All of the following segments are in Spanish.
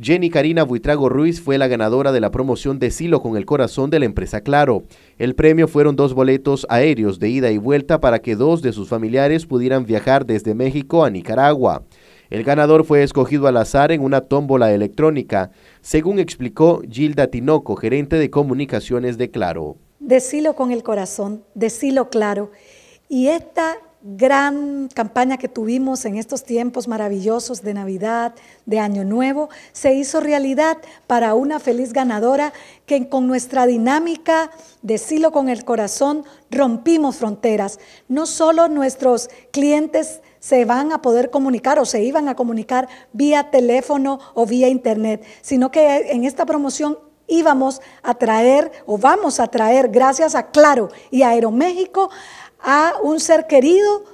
Jenny Karina Buitrago Ruiz fue la ganadora de la promoción de Silo con el corazón de la empresa Claro. El premio fueron dos boletos aéreos de ida y vuelta para que dos de sus familiares pudieran viajar desde México a Nicaragua. El ganador fue escogido al azar en una tómbola electrónica, según explicó Gilda Tinoco, gerente de comunicaciones de Claro. Decilo con el corazón, decilo claro. Y esta gran campaña que tuvimos en estos tiempos maravillosos de Navidad, de Año Nuevo, se hizo realidad para una feliz ganadora que con nuestra dinámica de con el corazón rompimos fronteras. No solo nuestros clientes se van a poder comunicar o se iban a comunicar vía teléfono o vía internet, sino que en esta promoción íbamos a traer o vamos a traer, gracias a Claro y a Aeroméxico, a un ser querido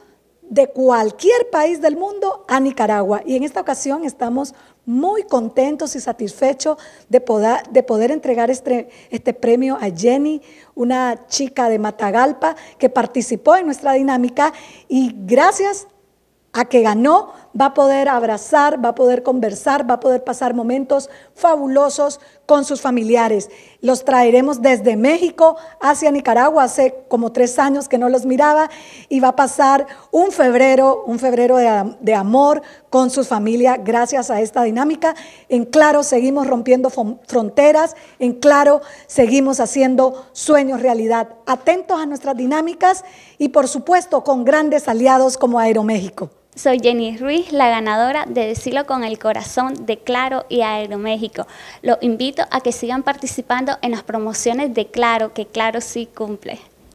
de cualquier país del mundo a Nicaragua. Y en esta ocasión estamos muy contentos y satisfechos de poder, de poder entregar este, este premio a Jenny, una chica de Matagalpa que participó en nuestra dinámica y gracias a que ganó va a poder abrazar, va a poder conversar, va a poder pasar momentos fabulosos con sus familiares. Los traeremos desde México hacia Nicaragua, hace como tres años que no los miraba, y va a pasar un febrero, un febrero de, de amor con sus familias gracias a esta dinámica. En claro, seguimos rompiendo fronteras, en claro, seguimos haciendo sueños realidad. Atentos a nuestras dinámicas y por supuesto con grandes aliados como Aeroméxico. Soy Jenny Ruiz, la ganadora de Decirlo con el Corazón de Claro y Aeroméxico. Los invito a que sigan participando en las promociones de Claro, que Claro sí cumple.